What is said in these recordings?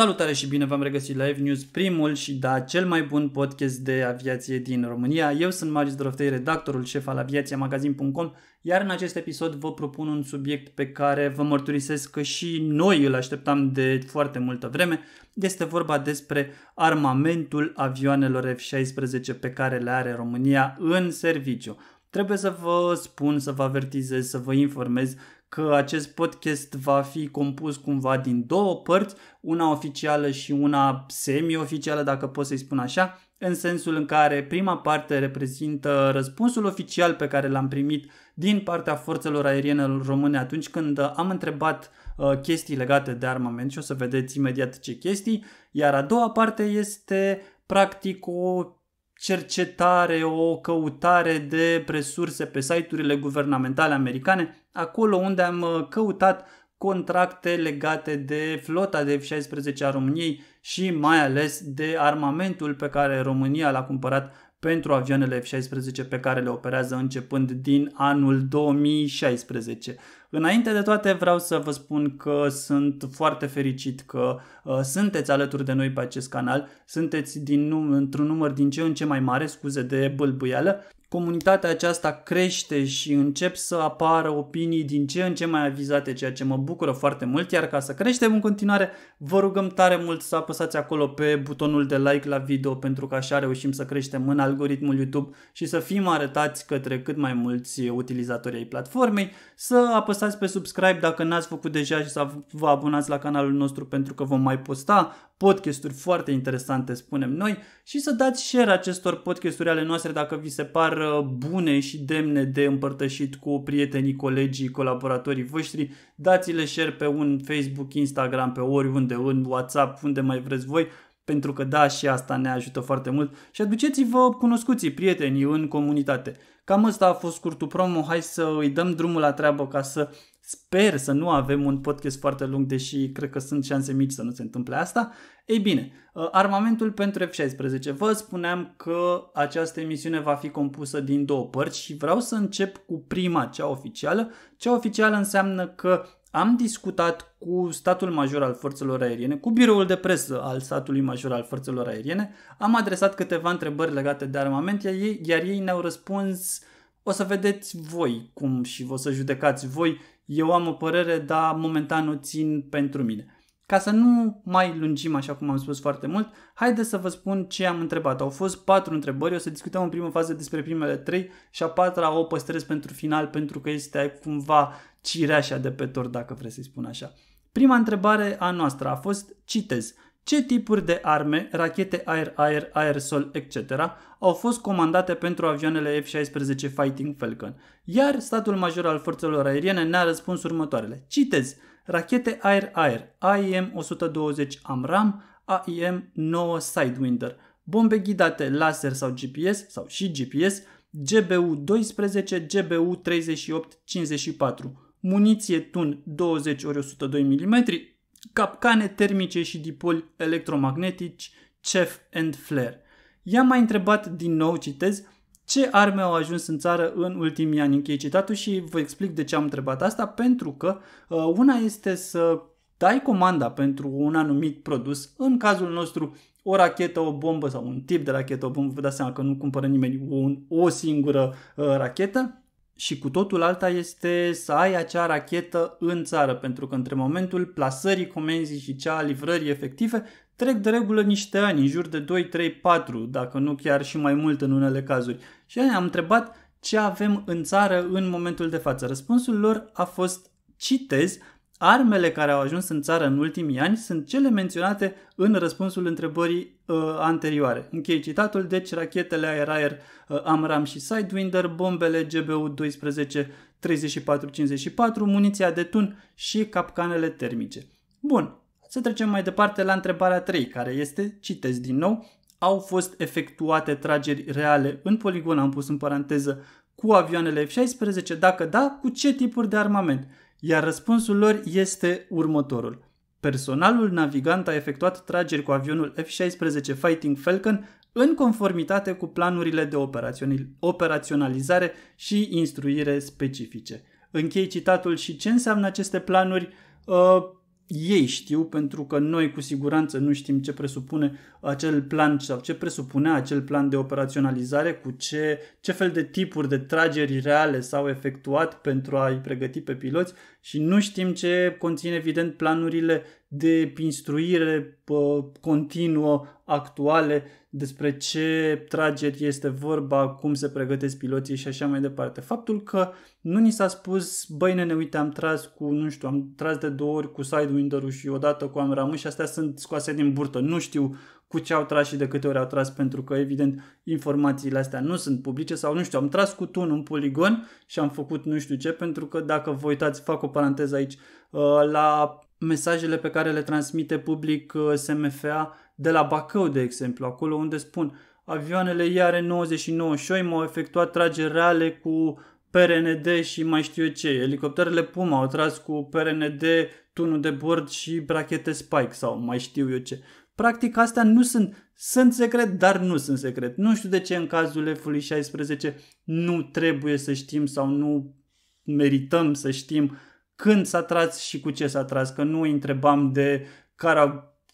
Salutare și bine v-am regăsit la News primul și da, cel mai bun podcast de aviație din România. Eu sunt Marius Droftei, redactorul șef al aviațiamagazin.com, iar în acest episod vă propun un subiect pe care vă mărturisesc că și noi îl așteptam de foarte multă vreme. Este vorba despre armamentul avioanelor F-16 pe care le are România în serviciu. Trebuie să vă spun, să vă avertizez, să vă informez că acest podcast va fi compus cumva din două părți, una oficială și una semi-oficială, dacă pot să-i spun așa, în sensul în care prima parte reprezintă răspunsul oficial pe care l-am primit din partea forțelor aeriene române atunci când am întrebat uh, chestii legate de armament și o să vedeți imediat ce chestii, iar a doua parte este practic o cercetare, o căutare de resurse pe site-urile guvernamentale americane acolo unde am uh, căutat contracte legate de flota de F-16 a României și mai ales de armamentul pe care România l-a cumpărat pentru avioanele F-16 pe care le operează începând din anul 2016. Înainte de toate vreau să vă spun că sunt foarte fericit că uh, sunteți alături de noi pe acest canal, sunteți din num- într-un număr din ce în ce mai mare, scuze de bâlbâială, comunitatea aceasta crește și încep să apară opinii din ce în ce mai avizate, ceea ce mă bucură foarte mult, iar ca să creștem în continuare, vă rugăm tare mult să apăsați acolo pe butonul de like la video pentru că așa reușim să creștem în algoritmul YouTube și să fim arătați către cât mai mulți utilizatori ai platformei, să apăsați apăsați pe subscribe dacă n-ați făcut deja și să vă abonați la canalul nostru pentru că vom mai posta podcasturi foarte interesante, spunem noi, și să dați share acestor podcasturi ale noastre dacă vi se par uh, bune și demne de împărtășit cu prietenii, colegii, colaboratorii voștri. Dați-le share pe un Facebook, Instagram, pe oriunde, în WhatsApp, unde mai vreți voi pentru că da, și asta ne ajută foarte mult și aduceți-vă cunoscuții, prietenii în comunitate. Cam asta a fost scurtul promo, hai să îi dăm drumul la treabă ca să sper să nu avem un podcast foarte lung, deși cred că sunt șanse mici să nu se întâmple asta. Ei bine, uh, armamentul pentru F-16. Vă spuneam că această emisiune va fi compusă din două părți și vreau să încep cu prima, cea oficială. Cea oficială înseamnă că am discutat cu statul major al forțelor aeriene, cu biroul de presă al statului major al forțelor aeriene, am adresat câteva întrebări legate de armament, iar ei, iar ei ne-au răspuns o să vedeți voi cum și o să judecați voi, eu am o părere, dar momentan o țin pentru mine. Ca să nu mai lungim, așa cum am spus foarte mult, haideți să vă spun ce am întrebat. Au fost patru întrebări, o să discutăm în prima fază despre primele trei și a patra o păstrez pentru final pentru că este cumva cireașa de pe tort, dacă vreți să-i spun așa. Prima întrebare a noastră a fost, citez, ce tipuri de arme, rachete aer-aer, aer-sol, etc. au fost comandate pentru avioanele F-16 Fighting Falcon? Iar statul major al forțelor aeriene ne-a răspuns următoarele. Citez, rachete aer-aer AIM-120 AMRAM, AIM-9 Sidewinder, bombe ghidate laser sau GPS sau și GPS, GBU-12, GBU-38-54, muniție tun 20 ori 102 mm, capcane termice și dipoli electromagnetici, CEF and flare. I-am mai întrebat din nou, citez, ce arme au ajuns în țară în ultimii ani. Închei citatul și vă explic de ce am întrebat asta, pentru că uh, una este să dai comanda pentru un anumit produs, în cazul nostru o rachetă, o bombă sau un tip de rachetă, o bombă, vă dați seama că nu cumpără nimeni o, o singură uh, rachetă, și cu totul alta este să ai acea rachetă în țară, pentru că între momentul plasării comenzii și cea a livrării efective trec de regulă niște ani, în jur de 2, 3, 4, dacă nu chiar și mai mult în unele cazuri. Și am întrebat ce avem în țară în momentul de față. Răspunsul lor a fost, citez, armele care au ajuns în țară în ultimii ani sunt cele menționate în răspunsul întrebării uh, anterioare. Închei citatul, deci rachetele aer-aer uh, Amram și Sidewinder, bombele GBU-12 34, 54, muniția de tun și capcanele termice. Bun, să trecem mai departe la întrebarea 3, care este, citesc din nou, au fost efectuate trageri reale în poligon, am pus în paranteză, cu avioanele F-16? Dacă da, cu ce tipuri de armament? Iar răspunsul lor este următorul. Personalul navigant a efectuat trageri cu avionul F-16 Fighting Falcon în conformitate cu planurile de operaționalizare și instruire specifice. Închei citatul și ce înseamnă aceste planuri? Uh, ei știu, pentru că noi cu siguranță nu știm ce presupune acel plan sau ce presupunea acel plan de operaționalizare, cu ce, ce fel de tipuri de trageri reale s-au efectuat pentru a-i pregăti pe piloți și nu știm ce conține evident planurile de instruire uh, continuă actuale despre ce trageri este vorba, cum se pregătesc piloții și așa mai departe. Faptul că nu ni s-a spus, băi ne uite, am tras cu, nu știu, am tras de două ori cu side window-ul și odată cu am ramus și astea sunt scoase din burtă. Nu știu cu ce au tras și de câte ori au tras, pentru că, evident, informațiile astea nu sunt publice sau, nu știu, am tras cu tun un poligon și am făcut nu știu ce, pentru că, dacă vă uitați, fac o paranteză aici, uh, la mesajele pe care le transmite public uh, SMFA de la Bacău, de exemplu, acolo unde spun avioanele IR-99 m au efectuat trageri reale cu PRND și mai știu eu ce. Elicopterele Puma au tras cu PRND, tunul de bord și brachete Spike sau mai știu eu ce. Practic, astea nu sunt, sunt secret, dar nu sunt secret. Nu știu de ce în cazul f 16 nu trebuie să știm sau nu merităm să știm când s-a tras și cu ce s-a tras, că nu întrebam de care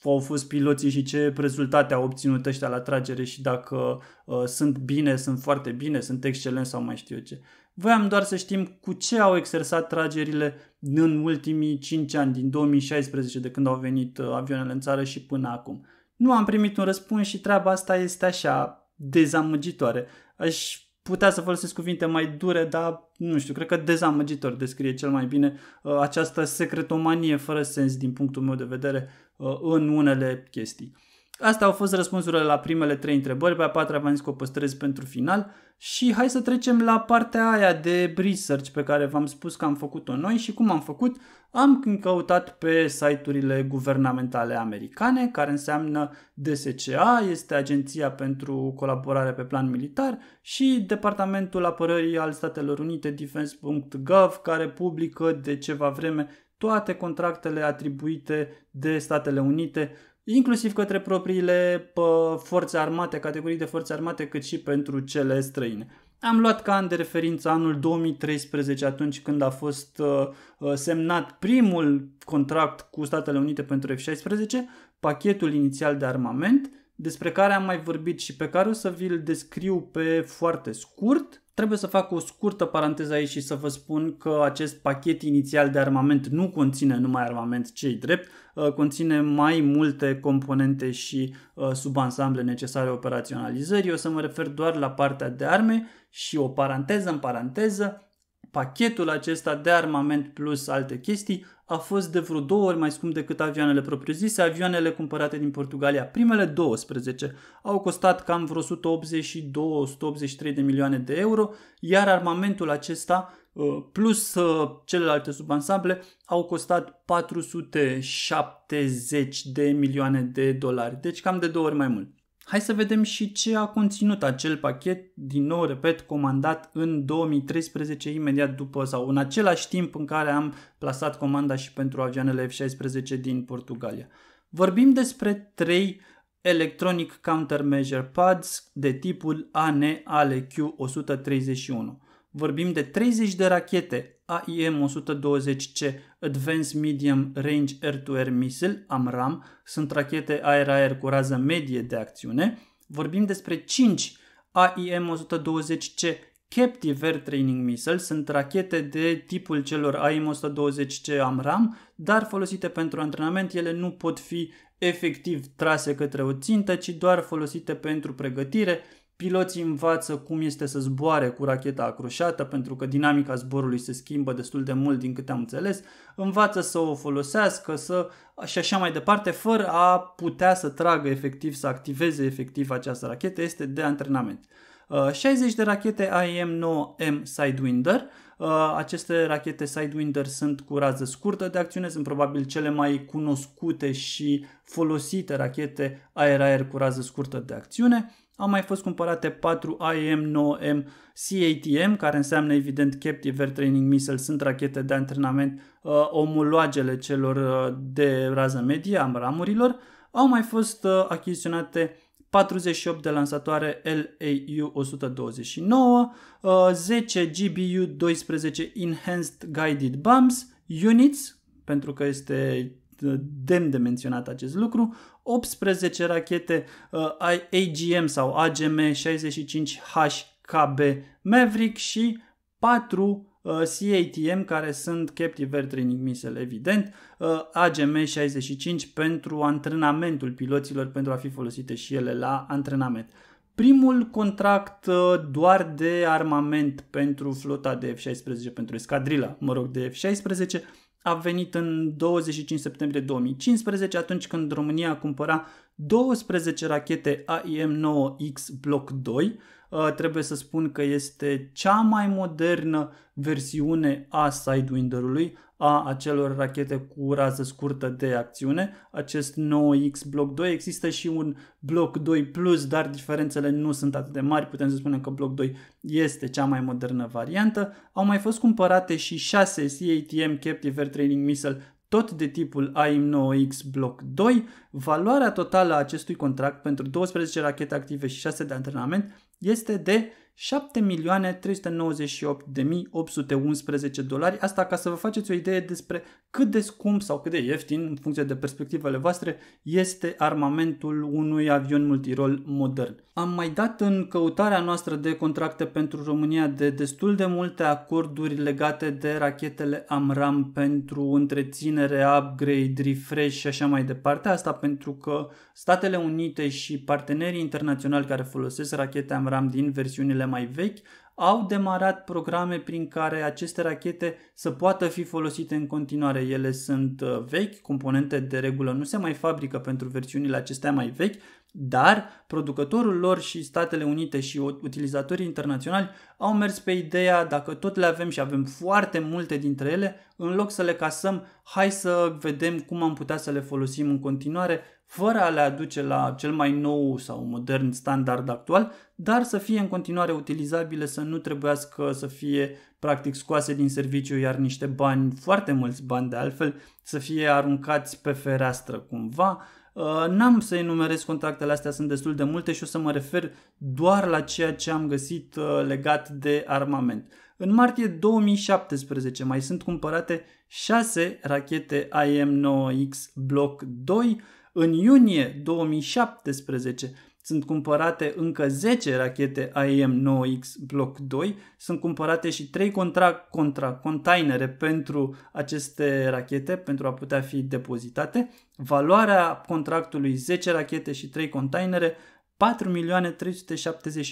au fost piloții și ce rezultate au obținut ăștia la tragere și dacă uh, sunt bine, sunt foarte bine, sunt excelent sau mai știu eu ce. Voiam doar să știm cu ce au exersat tragerile în ultimii 5 ani, din 2016, de când au venit uh, avioanele în țară și până acum. Nu am primit un răspuns și treaba asta este așa dezamăgitoare. Aș putea să folosesc cuvinte mai dure, dar nu știu, cred că dezamăgitor descrie cel mai bine uh, această secretomanie fără sens din punctul meu de vedere uh, în unele chestii. Asta au fost răspunsurile la primele trei întrebări, pe a patra v-am zis că o păstrez pentru final și hai să trecem la partea aia de research pe care v-am spus că am făcut-o noi și cum am făcut. Am căutat pe site-urile guvernamentale americane, care înseamnă DSCA, este Agenția pentru Colaborare pe Plan Militar și Departamentul Apărării al Statelor Unite, defense.gov, care publică de ceva vreme toate contractele atribuite de Statele Unite inclusiv către propriile forțe armate, categorii de forțe armate, cât și pentru cele străine. Am luat ca an de referință anul 2013, atunci când a fost ă, ă, semnat primul contract cu Statele Unite pentru F-16, pachetul inițial de armament, despre care am mai vorbit și pe care o să vi-l descriu pe foarte scurt. Trebuie să fac o scurtă paranteză aici și să vă spun că acest pachet inițial de armament nu conține numai armament cei drept, uh, conține mai multe componente și uh, subansamble necesare operaționalizării. O să mă refer doar la partea de arme și o paranteză în paranteză, pachetul acesta de armament plus alte chestii a fost de vreo două ori mai scump decât avioanele propriu-zise, avioanele cumpărate din Portugalia. Primele 12 au costat cam vreo 182-183 de milioane de euro, iar armamentul acesta uh, plus uh, celelalte subansamble au costat 470 de milioane de dolari, deci cam de două ori mai mult. Hai să vedem și ce a conținut acel pachet, din nou, repet, comandat în 2013, imediat după sau în același timp în care am plasat comanda și pentru avioanele F-16 din Portugalia. Vorbim despre trei Electronic Countermeasure Pads de tipul AN 131 Vorbim de 30 de rachete AIM-120C Advanced Medium Range Air-to-Air Missile, AMRAM, sunt rachete aer-aer cu rază medie de acțiune. Vorbim despre 5 AIM-120C Captive Air Training Missile sunt rachete de tipul celor AIM-120C AMRAM, dar folosite pentru antrenament, ele nu pot fi efectiv trase către o țintă, ci doar folosite pentru pregătire, piloții învață cum este să zboare cu racheta acroșată, pentru că dinamica zborului se schimbă destul de mult din câte am înțeles, învață să o folosească să, și așa mai departe, fără a putea să tragă efectiv, să activeze efectiv această rachetă, este de antrenament. 60 uh, de rachete AIM-9M Sidewinder. Uh, aceste rachete Sidewinder sunt cu rază scurtă de acțiune, sunt probabil cele mai cunoscute și folosite rachete aer-aer cu rază scurtă de acțiune. Au mai fost cumpărate 4 IM-9M CATM, care înseamnă evident Captive Air Training Missile, sunt rachete de antrenament, uh, omuloagele celor uh, de rază medie, am Au mai fost uh, achiziționate 48 de lansatoare LAU-129, 10 GBU-12 Enhanced Guided Bombs, Units, pentru că este uh, demn de menționat acest lucru, 18 rachete uh, AGM sau AGM-65HKB Maverick și 4 uh, CATM, care sunt Captive Air Training Missile, evident, uh, AGM-65 pentru antrenamentul piloților, pentru a fi folosite și ele la antrenament. Primul contract doar de armament pentru flota de F-16, pentru escadrila, mă rog, de F-16, a venit în 25 septembrie 2015, atunci când România cumpăra 12 rachete AIM-9X Block 2. Uh, trebuie să spun că este cea mai modernă versiune a Sidewinder-ului, a acelor rachete cu rază scurtă de acțiune. Acest 9X Block 2 există și un Block 2 Plus, dar diferențele nu sunt atât de mari. Putem să spunem că Block 2 este cea mai modernă variantă. Au mai fost cumpărate și 6 CATM Captive Air Training Missile tot de tipul AIM-9X Block 2, valoarea totală a acestui contract pentru 12 rachete active și 6 de antrenament este de 7.398.811 dolari. Asta ca să vă faceți o idee despre cât de scump sau cât de ieftin, în funcție de perspectivele voastre, este armamentul unui avion multirol modern. Am mai dat în căutarea noastră de contracte pentru România de destul de multe acorduri legate de rachetele AMRAM pentru întreținere, upgrade, refresh și așa mai departe. Asta pentru că Statele Unite și partenerii internaționali care folosesc rachete AMRAM din versiunile mai vechi au demarat programe prin care aceste rachete să poată fi folosite în continuare. Ele sunt uh, vechi, componente de regulă nu se mai fabrică pentru versiunile acestea mai vechi, dar producătorul lor și Statele Unite și utilizatorii internaționali au mers pe ideea, dacă tot le avem și avem foarte multe dintre ele, în loc să le casăm, hai să vedem cum am putea să le folosim în continuare, fără a le aduce la cel mai nou sau modern standard actual, dar să fie în continuare utilizabile, să nu trebuiască să fie practic scoase din serviciu, iar niște bani, foarte mulți bani de altfel, să fie aruncați pe fereastră cumva, Uh, n-am să enumerez contactele astea, sunt destul de multe și o să mă refer doar la ceea ce am găsit uh, legat de armament. În martie 2017 mai sunt cumpărate 6 rachete IM-9X Block 2, în iunie 2017 sunt cumpărate încă 10 rachete AIM-9X Block 2, sunt cumpărate și 3 contra, contra containere pentru aceste rachete, pentru a putea fi depozitate. Valoarea contractului 10 rachete și 3 containere 4.372.156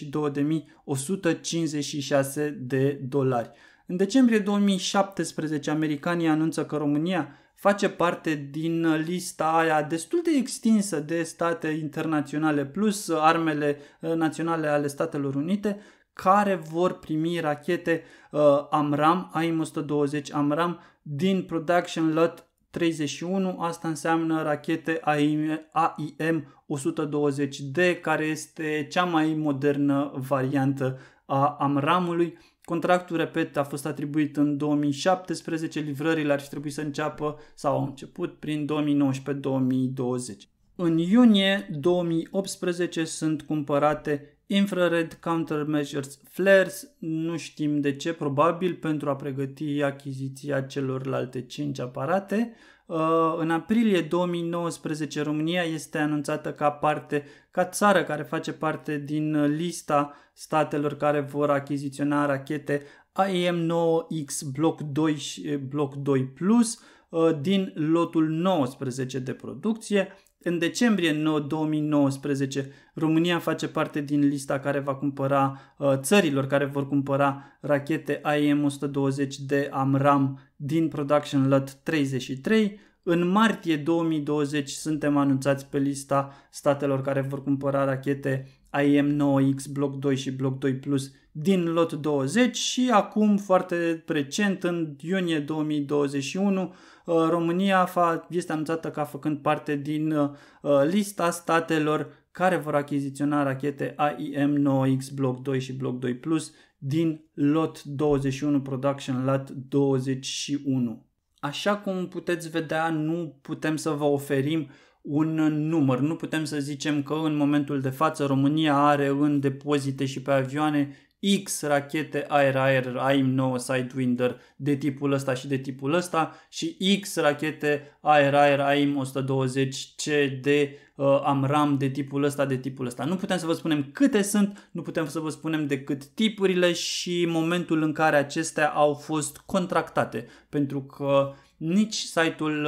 de dolari. În decembrie 2017, americanii anunță că România face parte din lista aia destul de extinsă de state internaționale plus armele uh, naționale ale Statelor Unite care vor primi rachete uh, AMRAM, AIM-120 AMRAM din Production Lot 31, asta înseamnă rachete AIM-120D, care este cea mai modernă variantă a AMRAM-ului Contractul, repet, a fost atribuit în 2017, livrările ar fi trebuit să înceapă sau au început prin 2019-2020. În iunie 2018 sunt cumpărate infrared countermeasures flares, nu știm de ce, probabil pentru a pregăti achiziția celorlalte 5 aparate, Uh, în aprilie 2019 România este anunțată ca parte, ca țară care face parte din lista statelor care vor achiziționa rachete AIM-9X Block 2 și eh, Block 2 Plus uh, din lotul 19 de producție, în decembrie 2019, România face parte din lista care va cumpăra uh, țărilor care vor cumpăra rachete IM-120 de AMRAM din Production Lot 33, în martie 2020 suntem anunțați pe lista statelor care vor cumpăra rachete IM-9X Block 2 și Block 2 Plus din lot 20 și acum foarte recent, în iunie 2021, uh, România este anunțată ca făcând parte din uh, lista statelor care vor achiziționa rachete AIM-9X Block 2 și Block 2 Plus din lot 21 Production Lot 21. Așa cum puteți vedea, nu putem să vă oferim un număr. Nu putem să zicem că în momentul de față România are în depozite și pe avioane X rachete Air-Air AIM-9 Sidewinder de tipul ăsta și de tipul ăsta și X rachete Air-Air AIM-120C de uh, ram de tipul ăsta, de tipul ăsta. Nu putem să vă spunem câte sunt, nu putem să vă spunem decât tipurile și momentul în care acestea au fost contractate, pentru că nici site-ul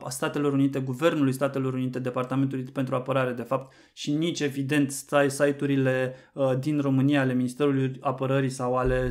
uh, Statelor Unite, Guvernului Statelor Unite, Departamentului pentru Apărare, de fapt, și nici, evident, site-urile uh, din România ale Ministerului Apărării sau ale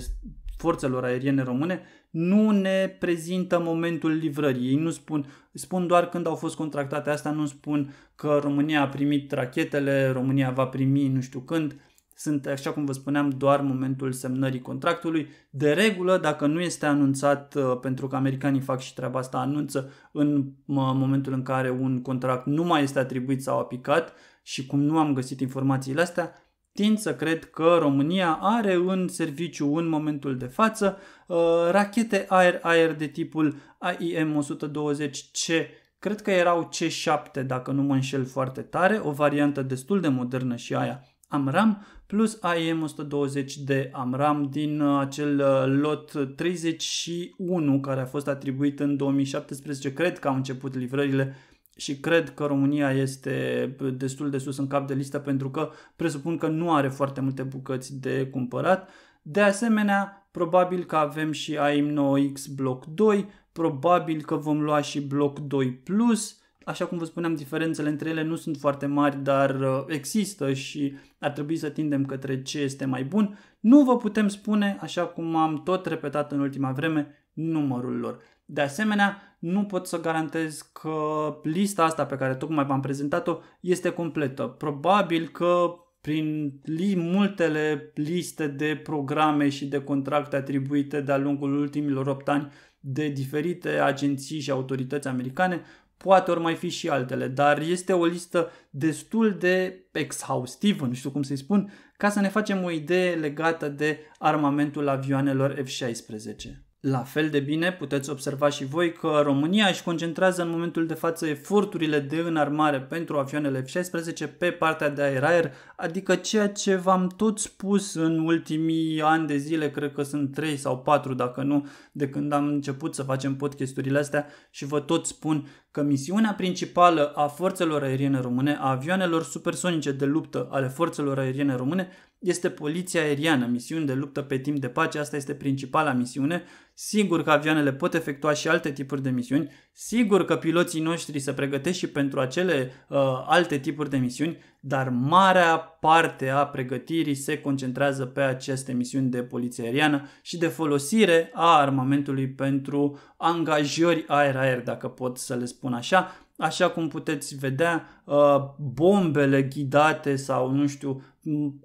forțelor aeriene române nu ne prezintă momentul livrării. Ei nu spun, spun doar când au fost contractate asta, nu spun că România a primit rachetele, România va primi nu știu când. Sunt, așa cum vă spuneam, doar momentul semnării contractului. De regulă, dacă nu este anunțat, uh, pentru că americanii fac și treaba asta, anunță în momentul în care un contract nu mai este atribuit sau aplicat și cum nu am găsit informațiile astea, tind să cred că România are în serviciu în momentul de față uh, rachete aer-aer de tipul AIM-120C cred că erau C7 dacă nu mă înșel foarte tare, o variantă destul de modernă și aia AMRAM, plus AIM-120D AMRAM din uh, acel uh, lot 31 care a fost atribuit în 2017, cred că au început livrările și cred că România este destul de sus în cap de listă pentru că presupun că nu are foarte multe bucăți de cumpărat. De asemenea, probabil că avem și aim 9 x Block 2, probabil că vom lua și Block 2 Plus. Așa cum vă spuneam, diferențele între ele nu sunt foarte mari, dar uh, există și ar trebui să tindem către ce este mai bun. Nu vă putem spune, așa cum am tot repetat în ultima vreme, numărul lor. De asemenea, nu pot să garantez că lista asta pe care tocmai v-am prezentat-o este completă. Probabil că prin li- multele liste de programe și de contracte atribuite de-a lungul ultimilor 8 ani de diferite agenții și autorități americane, poate ori mai fi și altele, dar este o listă destul de exhaustivă, nu știu cum să-i spun, ca să ne facem o idee legată de armamentul avioanelor F-16. La fel de bine puteți observa și voi că România își concentrează în momentul de față eforturile de înarmare pentru avioanele F-16 pe partea de aer-aer, adică ceea ce v-am tot spus în ultimii ani de zile, cred că sunt 3 sau 4 dacă nu, de când am început să facem podcasturile astea și vă tot spun că misiunea principală a forțelor aeriene române, a avioanelor supersonice de luptă ale forțelor aeriene române, este poliția aeriană, misiuni de luptă pe timp de pace, asta este principala misiune. Sigur că avioanele pot efectua și alte tipuri de misiuni, sigur că piloții noștri se pregătesc și pentru acele uh, alte tipuri de misiuni, dar marea parte a pregătirii se concentrează pe aceste misiuni de poliție aeriană și de folosire a armamentului pentru angajori aer-aer, dacă pot să le spun așa, Așa cum puteți vedea, uh, bombele ghidate sau, nu știu,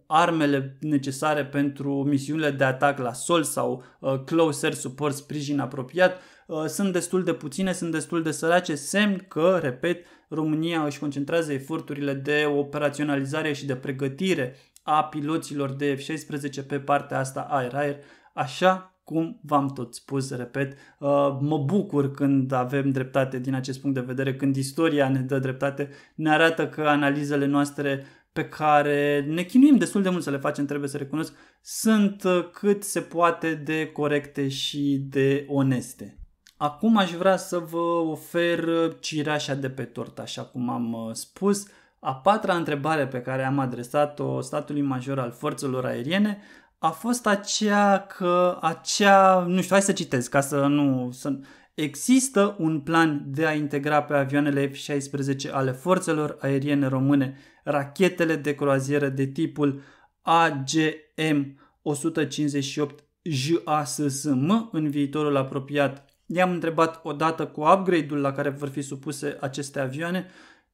armele necesare pentru misiunile de atac la sol sau uh, close air support, sprijin apropiat, uh, sunt destul de puține, sunt destul de sărace, semn că, repet, România își concentrează eforturile de operaționalizare și de pregătire a piloților de F-16 pe partea asta aer-aer, așa cum v-am tot spus, repet, uh, mă bucur când avem dreptate din acest punct de vedere, când istoria ne dă dreptate, ne arată că analizele noastre pe care ne chinuim destul de mult să le facem, trebuie să recunosc, sunt uh, cât se poate de corecte și de oneste. Acum aș vrea să vă ofer cireașa de pe tort, așa cum am uh, spus. A patra întrebare pe care am adresat-o statului major al forțelor aeriene a fost aceea că acea, nu știu, hai să citesc ca să nu să, Există un plan de a integra pe avioanele F-16 ale forțelor aeriene române rachetele de croazieră de tipul AGM 158 JASSM în viitorul apropiat. I-am întrebat odată cu upgrade-ul la care vor fi supuse aceste avioane.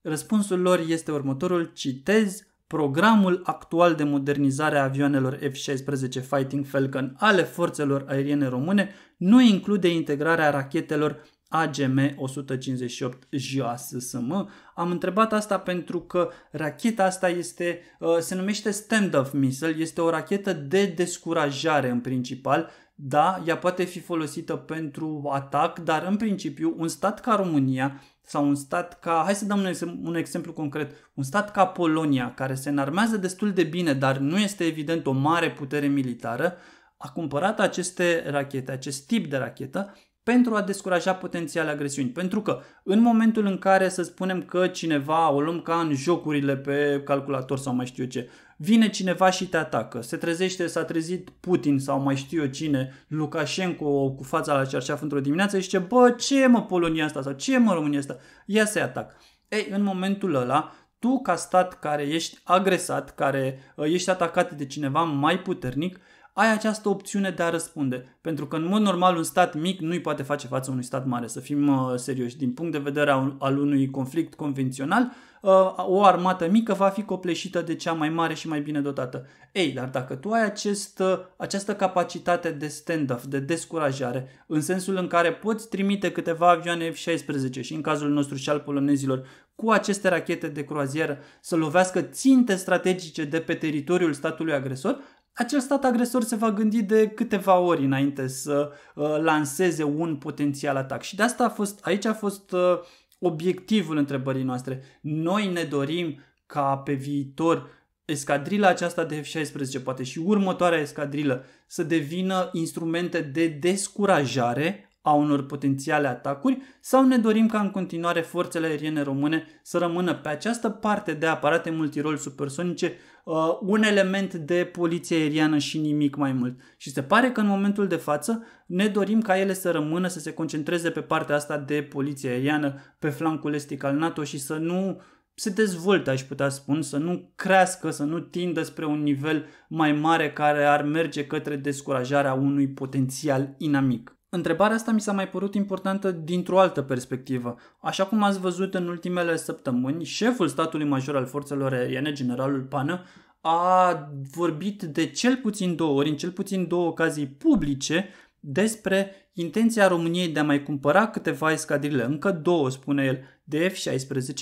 Răspunsul lor este următorul, citez, programul actual de modernizare a avioanelor F-16 Fighting Falcon ale forțelor aeriene române nu include integrarea rachetelor AGM 158 JASSM. Am întrebat asta pentru că racheta asta este, uh, se numește stand-off missile, este o rachetă de descurajare în principal da, ea poate fi folosită pentru atac, dar în principiu un stat ca România sau un stat ca, hai să dăm un, exemplu, un exemplu concret, un stat ca Polonia, care se înarmează destul de bine, dar nu este evident o mare putere militară, a cumpărat aceste rachete, acest tip de rachetă, pentru a descuraja potențiale agresiuni. Pentru că în momentul în care să spunem că cineva o luăm ca în jocurile pe calculator sau mai știu eu ce, vine cineva și te atacă. Se trezește, s-a trezit Putin sau mai știu eu cine, Lukashenko cu fața la cerceaf într-o dimineață și zice, bă, ce mă Polonia asta sau ce mă România asta? Ia să-i atac. Ei, în momentul ăla, tu ca stat care ești agresat, care ă, ești atacat de cineva mai puternic, ai această opțiune de a răspunde. Pentru că, în mod normal, un stat mic nu-i poate face față unui stat mare. Să fim uh, serioși, din punct de vedere al unui conflict convențional, uh, o armată mică va fi copleșită de cea mai mare și mai bine dotată. Ei, dar dacă tu ai acest, uh, această capacitate de stand-off, de descurajare, în sensul în care poți trimite câteva avioane F-16 și, în cazul nostru și al polonezilor, cu aceste rachete de croazieră să lovească ținte strategice de pe teritoriul statului agresor, acel stat agresor se va gândi de câteva ori înainte să uh, lanseze un potențial atac. Și de asta a fost, aici a fost uh, obiectivul întrebării noastre. Noi ne dorim ca pe viitor escadrila aceasta de F-16, poate și următoarea escadrilă, să devină instrumente de descurajare a unor potențiale atacuri sau ne dorim ca în continuare forțele aeriene române să rămână pe această parte de aparate multirol supersonice uh, un element de poliție aeriană și nimic mai mult. Și se pare că în momentul de față ne dorim ca ele să rămână, să se concentreze pe partea asta de poliție aeriană, pe flancul estic al NATO și să nu se dezvolte, aș putea spune, să nu crească, să nu tindă spre un nivel mai mare care ar merge către descurajarea unui potențial inamic. Întrebarea asta mi s-a mai părut importantă dintr-o altă perspectivă. Așa cum ați văzut în ultimele săptămâni, șeful statului major al forțelor aeriene, generalul Pană, a vorbit de cel puțin două ori, în cel puțin două ocazii publice, despre intenția României de a mai cumpăra câteva escadrile, încă două, spune el, de F-16,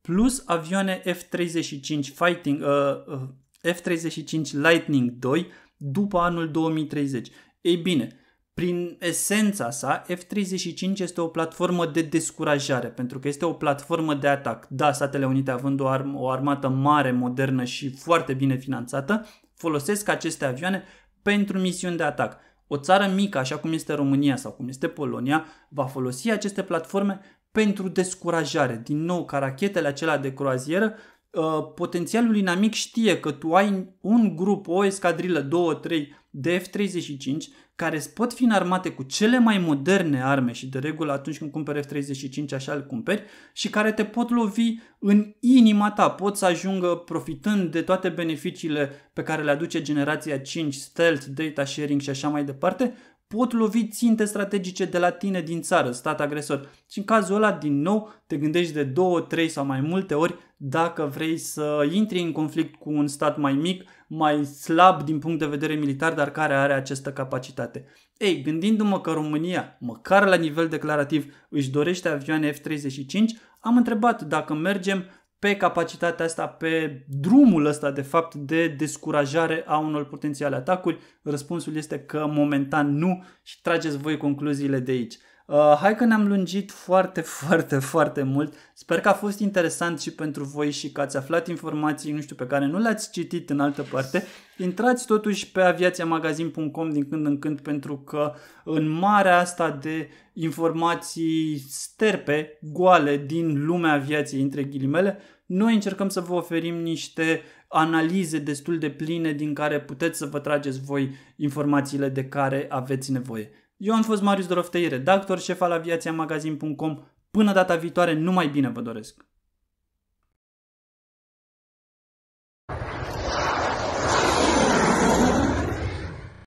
plus avioane F-35 Fighting, uh, uh F-35 Lightning 2 după anul 2030. Ei bine, prin esența sa, F-35 este o platformă de descurajare, pentru că este o platformă de atac. Da, Statele Unite având o, arm- o armată mare, modernă și foarte bine finanțată, folosesc aceste avioane pentru misiuni de atac. O țară mică, așa cum este România sau cum este Polonia, va folosi aceste platforme pentru descurajare. Din nou, ca rachetele acelea de croazieră, uh, potențialul inamic știe că tu ai un grup, o escadrilă, două, trei, de F-35 care pot fi înarmate cu cele mai moderne arme și de regulă atunci când cumperi F-35 așa îl cumperi și care te pot lovi în inima ta, pot să ajungă profitând de toate beneficiile pe care le aduce generația 5, stealth, data sharing și așa mai departe, pot lovi ținte strategice de la tine din țară, stat agresor. Și în cazul ăla, din nou, te gândești de două, trei sau mai multe ori dacă vrei să intri în conflict cu un stat mai mic, mai slab din punct de vedere militar, dar care are această capacitate. Ei, gândindu-mă că România, măcar la nivel declarativ, își dorește avioane F-35, am întrebat dacă mergem pe capacitatea asta, pe drumul ăsta de fapt de descurajare a unor potențiale atacuri? Răspunsul este că momentan nu și trageți voi concluziile de aici. Uh, hai că ne-am lungit foarte, foarte, foarte mult. Sper că a fost interesant și pentru voi și că ați aflat informații, nu știu, pe care nu le-ați citit în altă parte. Intrați totuși pe aviațiamagazin.com din când în când pentru că în marea asta de informații sterpe, goale din lumea aviației, între ghilimele, noi încercăm să vă oferim niște analize destul de pline din care puteți să vă trageți voi informațiile de care aveți nevoie. Eu am fost Marius Doroftei, redactor șef al Magazin.com. Până data viitoare, numai bine vă doresc!